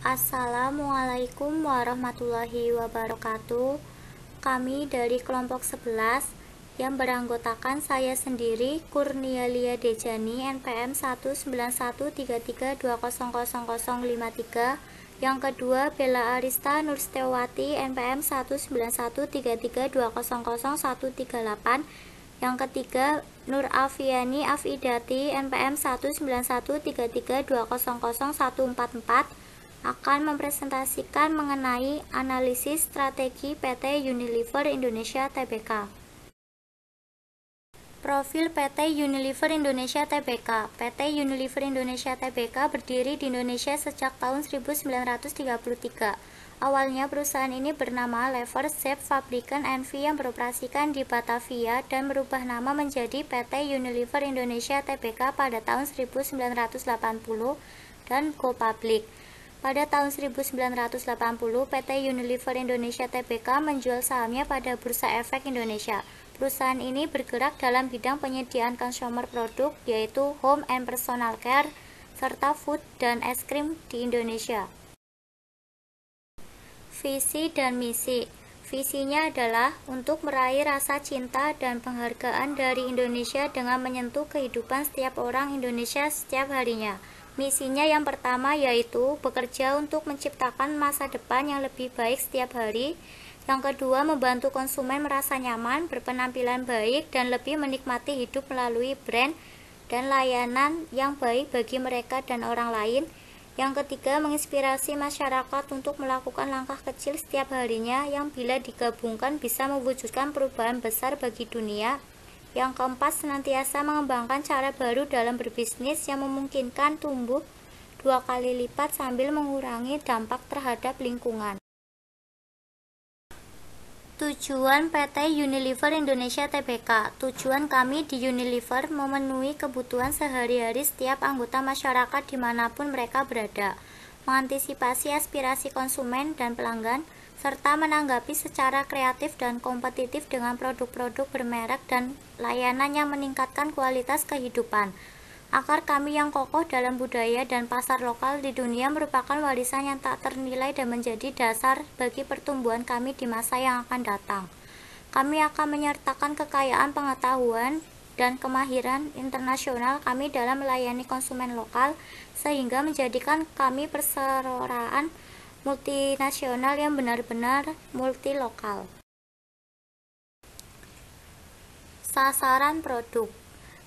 Assalamualaikum warahmatullahi wabarakatuh. Kami dari kelompok 11 yang beranggotakan saya sendiri Kurnialia Dejani NPM 19133200053 yang kedua Bella Arista Nurstewati NPM 19133200138 yang ketiga Nur Afiani Afidati NPM 19133200144 akan mempresentasikan mengenai analisis strategi PT Unilever Indonesia Tbk. Profil PT Unilever Indonesia Tbk PT Unilever Indonesia Tbk berdiri di Indonesia sejak tahun 1933. Awalnya perusahaan ini bernama Lever Sep Fabrikan NV yang beroperasikan di Batavia dan berubah nama menjadi PT Unilever Indonesia Tbk pada tahun 1980 dan Go Public. Pada tahun 1980, PT Unilever Indonesia Tbk menjual sahamnya pada Bursa Efek Indonesia. Perusahaan ini bergerak dalam bidang penyediaan consumer produk yaitu home and personal care serta food dan es krim di Indonesia. Visi dan misi Visinya adalah untuk meraih rasa cinta dan penghargaan dari Indonesia dengan menyentuh kehidupan setiap orang Indonesia setiap harinya. Misinya yang pertama yaitu bekerja untuk menciptakan masa depan yang lebih baik setiap hari. Yang kedua, membantu konsumen merasa nyaman, berpenampilan baik, dan lebih menikmati hidup melalui brand dan layanan yang baik bagi mereka dan orang lain. Yang ketiga, menginspirasi masyarakat untuk melakukan langkah kecil setiap harinya yang bila digabungkan bisa mewujudkan perubahan besar bagi dunia. Yang keempat, senantiasa mengembangkan cara baru dalam berbisnis yang memungkinkan tumbuh dua kali lipat sambil mengurangi dampak terhadap lingkungan. Tujuan PT Unilever Indonesia Tbk Tujuan kami di Unilever memenuhi kebutuhan sehari-hari setiap anggota masyarakat dimanapun mereka berada, mengantisipasi aspirasi konsumen dan pelanggan, serta menanggapi secara kreatif dan kompetitif dengan produk-produk bermerek dan layanan yang meningkatkan kualitas kehidupan. Akar kami yang kokoh dalam budaya dan pasar lokal di dunia merupakan warisan yang tak ternilai dan menjadi dasar bagi pertumbuhan kami di masa yang akan datang. Kami akan menyertakan kekayaan pengetahuan dan kemahiran internasional kami dalam melayani konsumen lokal sehingga menjadikan kami perseroaan multinasional yang benar-benar multilokal. Sasaran produk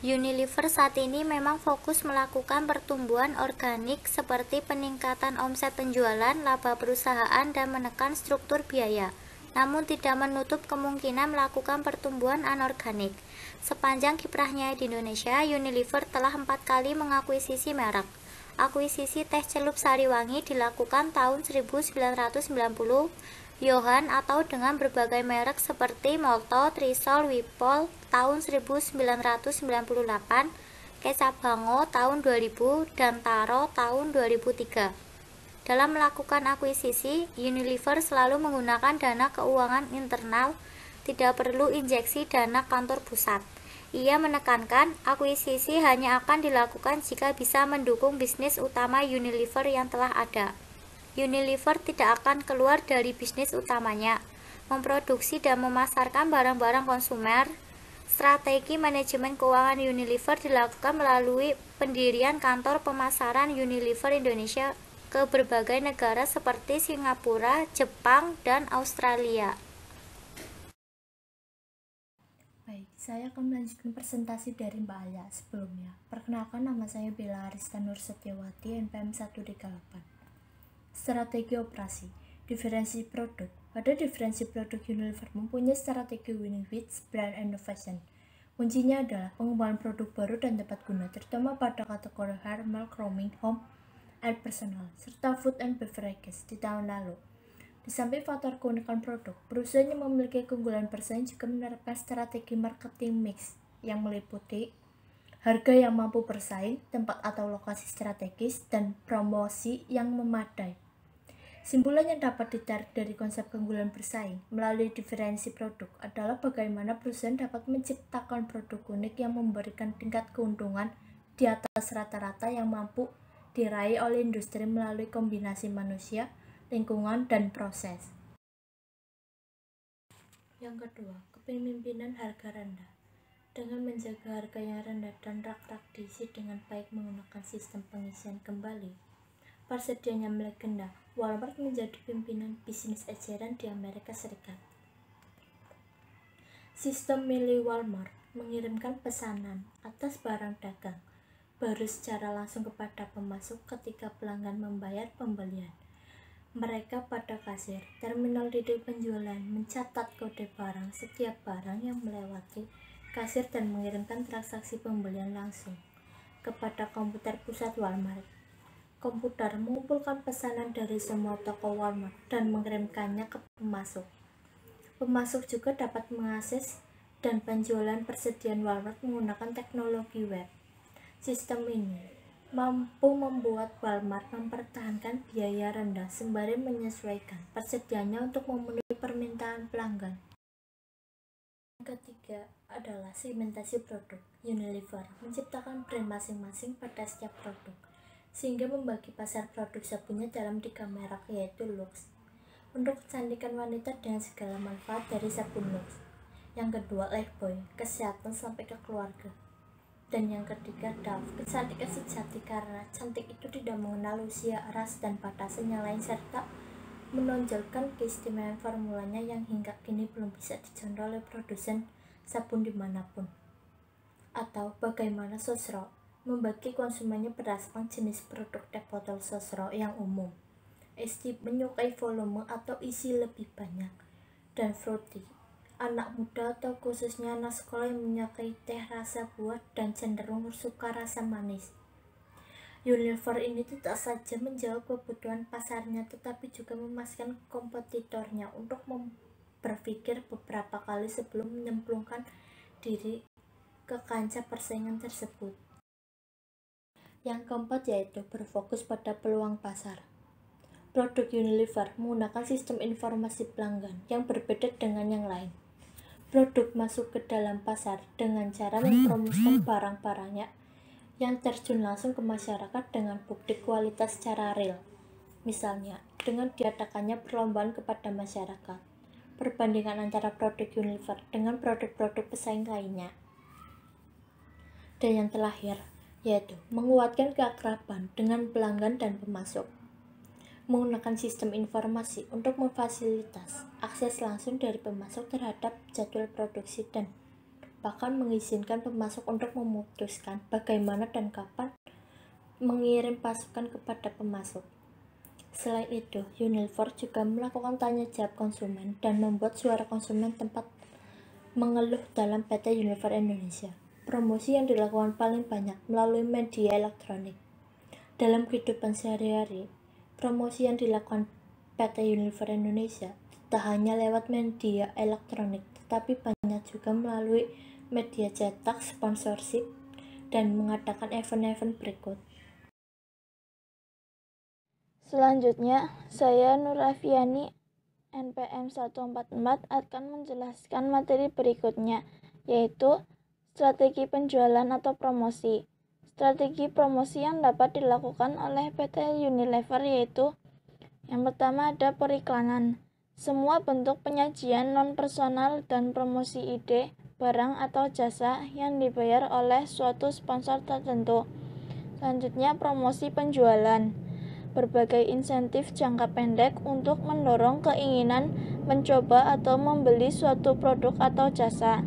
Unilever saat ini memang fokus melakukan pertumbuhan organik seperti peningkatan omset penjualan, laba perusahaan, dan menekan struktur biaya. Namun tidak menutup kemungkinan melakukan pertumbuhan anorganik. Sepanjang kiprahnya di Indonesia, Unilever telah empat kali mengakuisisi merek. Akuisisi teh celup Sariwangi dilakukan tahun 1990 Johan atau dengan berbagai merek seperti Molto, Trisol, Wipol tahun 1998, Kecap Bango tahun 2000, dan Taro tahun 2003. Dalam melakukan akuisisi, Unilever selalu menggunakan dana keuangan internal, tidak perlu injeksi dana kantor pusat. Ia menekankan, akuisisi hanya akan dilakukan jika bisa mendukung bisnis utama Unilever yang telah ada. Unilever tidak akan keluar dari bisnis utamanya, memproduksi dan memasarkan barang-barang konsumer. Strategi manajemen keuangan Unilever dilakukan melalui pendirian kantor pemasaran Unilever Indonesia ke berbagai negara seperti Singapura, Jepang, dan Australia. Saya akan melanjutkan presentasi dari Mbak Aya sebelumnya. Perkenalkan nama saya Bella Arista Nur Setiawati, NPM 138. Strategi operasi, diferensi produk. Pada diferensi produk Unilever mempunyai strategi winning with brand innovation. Kuncinya adalah pengembangan produk baru dan tepat guna, terutama pada kategori hair, milk, roaming, home, and personal, serta food and beverages di tahun lalu. Di samping faktor keunikan produk, perusahaan yang memiliki keunggulan bersaing juga menerapkan strategi marketing mix yang meliputi harga yang mampu bersaing, tempat atau lokasi strategis, dan promosi yang memadai. Simpulan yang dapat ditarik dari konsep keunggulan bersaing melalui diferensi produk adalah bagaimana perusahaan dapat menciptakan produk unik yang memberikan tingkat keuntungan di atas rata-rata yang mampu diraih oleh industri melalui kombinasi manusia, lingkungan, dan proses. Yang kedua, kepemimpinan harga rendah. Dengan menjaga harga yang rendah dan rak-rak diisi dengan baik menggunakan sistem pengisian kembali, persediaan yang melegenda, Walmart menjadi pimpinan bisnis eceran di Amerika Serikat. Sistem milik Walmart mengirimkan pesanan atas barang dagang baru secara langsung kepada pemasok ketika pelanggan membayar pembelian mereka pada kasir. Terminal di penjualan mencatat kode barang setiap barang yang melewati kasir dan mengirimkan transaksi pembelian langsung kepada komputer pusat Walmart. Komputer mengumpulkan pesanan dari semua toko Walmart dan mengirimkannya ke pemasok. Pemasok juga dapat mengakses dan penjualan persediaan Walmart menggunakan teknologi web. Sistem ini mampu membuat Walmart mempertahankan biaya rendah sembari menyesuaikan persediaannya untuk memenuhi permintaan pelanggan. Yang ketiga adalah segmentasi produk. Unilever menciptakan brand masing-masing pada setiap produk, sehingga membagi pasar produk sabunnya dalam tiga merek yaitu Lux, untuk kecantikan wanita dengan segala manfaat dari sabun Lux. Yang kedua, Lifebuoy, kesehatan sampai ke keluarga dan yang ketiga Dove. Kecantikan sejati karena cantik itu tidak mengenal usia, ras, dan batasan yang lain serta menonjolkan keistimewaan formulanya yang hingga kini belum bisa dicontoh oleh produsen sabun dimanapun. Atau bagaimana Sosro membagi konsumennya berdasarkan jenis produk teh botol Sosro yang umum. Esti menyukai volume atau isi lebih banyak dan fruity anak muda atau khususnya anak sekolah yang menyukai teh rasa buah dan cenderung suka rasa manis. Unilever ini tidak saja menjawab kebutuhan pasarnya tetapi juga memasukkan kompetitornya untuk berpikir beberapa kali sebelum menyemplungkan diri ke kancah persaingan tersebut. Yang keempat yaitu berfokus pada peluang pasar. Produk Unilever menggunakan sistem informasi pelanggan yang berbeda dengan yang lain produk masuk ke dalam pasar dengan cara mempromosikan barang-barangnya yang terjun langsung ke masyarakat dengan bukti kualitas secara real. Misalnya, dengan diadakannya perlombaan kepada masyarakat, perbandingan antara produk Unilever dengan produk-produk pesaing lainnya. Dan yang terakhir, yaitu menguatkan keakraban dengan pelanggan dan pemasok menggunakan sistem informasi untuk memfasilitas akses langsung dari pemasok terhadap jadwal produksi dan bahkan mengizinkan pemasok untuk memutuskan bagaimana dan kapan mengirim pasukan kepada pemasok. Selain itu, Unilever juga melakukan tanya jawab konsumen dan membuat suara konsumen tempat mengeluh dalam PT Unilever Indonesia. Promosi yang dilakukan paling banyak melalui media elektronik. Dalam kehidupan sehari-hari, Promosi yang dilakukan PT Unilever Indonesia tak hanya lewat media elektronik, tetapi banyak juga melalui media cetak, sponsorship, dan mengadakan event-event berikut. Selanjutnya, saya Nur Afiani, NPM 144 akan menjelaskan materi berikutnya, yaitu strategi penjualan atau promosi. Strategi promosi yang dapat dilakukan oleh PT Unilever yaitu yang pertama ada periklanan. Semua bentuk penyajian non-personal dan promosi ide, barang atau jasa yang dibayar oleh suatu sponsor tertentu. Selanjutnya promosi penjualan. Berbagai insentif jangka pendek untuk mendorong keinginan mencoba atau membeli suatu produk atau jasa.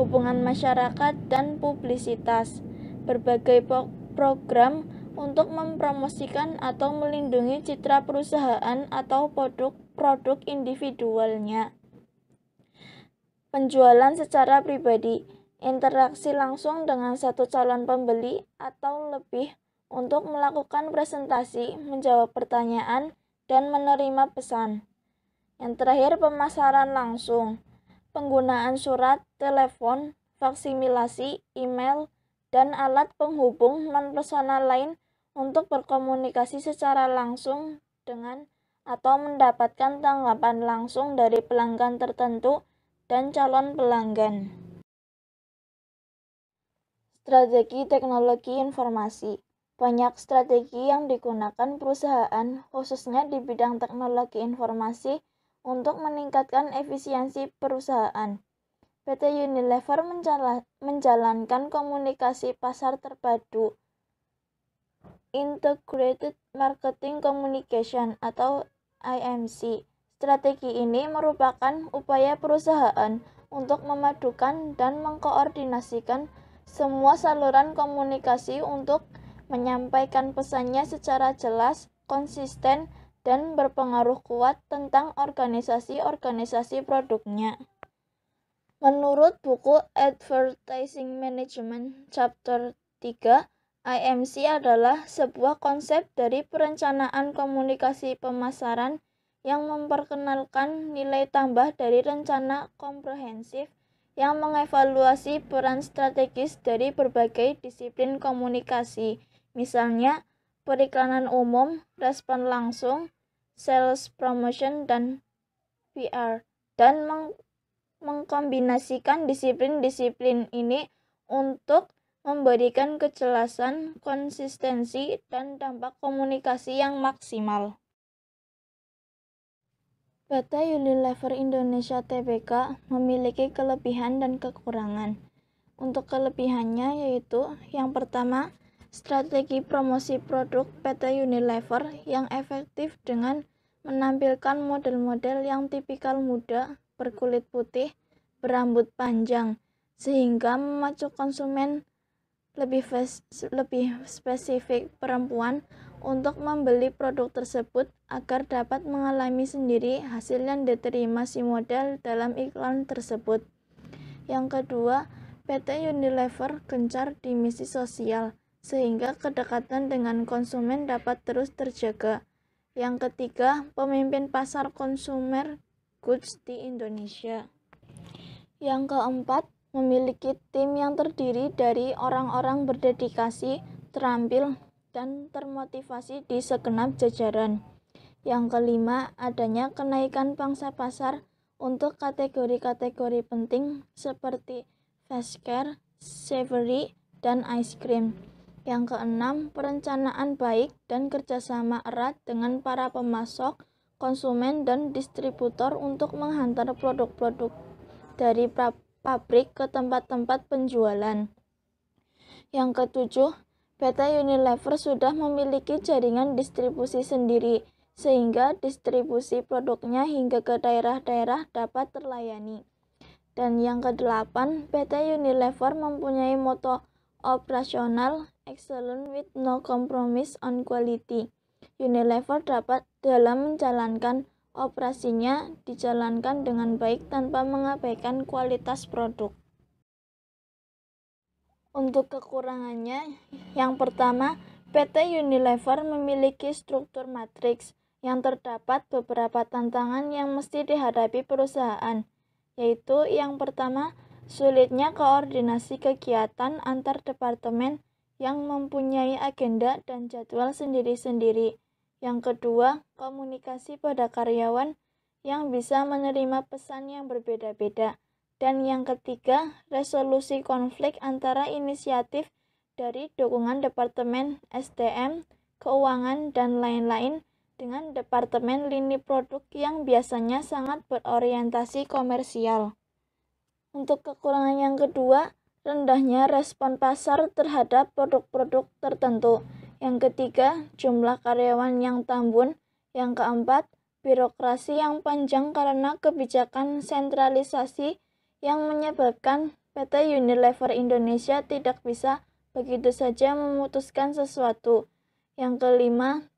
Hubungan masyarakat dan publisitas berbagai program untuk mempromosikan atau melindungi citra perusahaan atau produk-produk individualnya. Penjualan secara pribadi, interaksi langsung dengan satu calon pembeli atau lebih untuk melakukan presentasi, menjawab pertanyaan, dan menerima pesan. Yang terakhir, pemasaran langsung. Penggunaan surat, telepon, faksimilasi, email, dan alat penghubung non-personal lain untuk berkomunikasi secara langsung dengan atau mendapatkan tanggapan langsung dari pelanggan tertentu dan calon pelanggan. Strategi teknologi informasi banyak strategi yang digunakan perusahaan, khususnya di bidang teknologi informasi, untuk meningkatkan efisiensi perusahaan. PT Unilever menjalankan komunikasi pasar terpadu Integrated Marketing Communication atau IMC. Strategi ini merupakan upaya perusahaan untuk memadukan dan mengkoordinasikan semua saluran komunikasi untuk menyampaikan pesannya secara jelas, konsisten, dan berpengaruh kuat tentang organisasi-organisasi produknya. Menurut buku Advertising Management Chapter 3, IMC adalah sebuah konsep dari perencanaan komunikasi pemasaran yang memperkenalkan nilai tambah dari rencana komprehensif yang mengevaluasi peran strategis dari berbagai disiplin komunikasi, misalnya periklanan umum, respon langsung, sales promotion, dan PR, dan mengkombinasikan disiplin-disiplin ini untuk memberikan kejelasan, konsistensi, dan dampak komunikasi yang maksimal. PT Unilever Indonesia Tbk memiliki kelebihan dan kekurangan. Untuk kelebihannya yaitu yang pertama, strategi promosi produk PT Unilever yang efektif dengan menampilkan model-model yang tipikal muda berkulit putih berambut panjang sehingga memacu konsumen lebih, lebih spesifik perempuan untuk membeli produk tersebut agar dapat mengalami sendiri hasil yang diterima si model dalam iklan tersebut. Yang kedua, PT Unilever gencar di misi sosial sehingga kedekatan dengan konsumen dapat terus terjaga. Yang ketiga, pemimpin pasar konsumer Goods di Indonesia. Yang keempat, memiliki tim yang terdiri dari orang-orang berdedikasi, terampil, dan termotivasi di segenap jajaran. Yang kelima, adanya kenaikan pangsa pasar untuk kategori-kategori penting seperti fast care, Savory, dan Ice Cream. Yang keenam, perencanaan baik dan kerjasama erat dengan para pemasok, konsumen dan distributor untuk menghantar produk-produk dari pabrik ke tempat-tempat penjualan. Yang ketujuh, PT Unilever sudah memiliki jaringan distribusi sendiri, sehingga distribusi produknya hingga ke daerah-daerah dapat terlayani. Dan yang kedelapan, PT Unilever mempunyai moto operasional excellent with no compromise on quality. Unilever dapat dalam menjalankan operasinya dijalankan dengan baik tanpa mengabaikan kualitas produk. Untuk kekurangannya, yang pertama, PT Unilever memiliki struktur matriks yang terdapat beberapa tantangan yang mesti dihadapi perusahaan, yaitu yang pertama, sulitnya koordinasi kegiatan antar departemen yang mempunyai agenda dan jadwal sendiri-sendiri. Yang kedua, komunikasi pada karyawan yang bisa menerima pesan yang berbeda-beda. Dan yang ketiga, resolusi konflik antara inisiatif dari dukungan Departemen SDM, Keuangan, dan lain-lain dengan Departemen Lini Produk yang biasanya sangat berorientasi komersial. Untuk kekurangan yang kedua, rendahnya respon pasar terhadap produk-produk tertentu. Yang ketiga, jumlah karyawan yang tambun. Yang keempat, birokrasi yang panjang karena kebijakan sentralisasi yang menyebabkan PT Unilever Indonesia tidak bisa begitu saja memutuskan sesuatu. Yang kelima,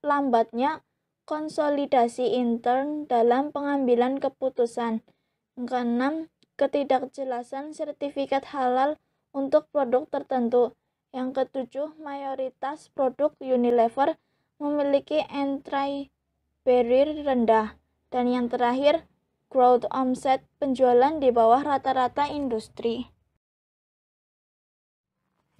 lambatnya konsolidasi intern dalam pengambilan keputusan. Yang keenam, ketidakjelasan sertifikat halal untuk produk tertentu. Yang ketujuh, mayoritas produk Unilever memiliki entry barrier rendah. Dan yang terakhir, growth omset penjualan di bawah rata-rata industri.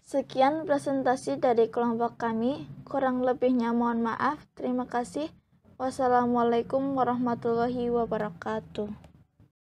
Sekian presentasi dari kelompok kami. Kurang lebihnya mohon maaf. Terima kasih. Wassalamualaikum warahmatullahi wabarakatuh.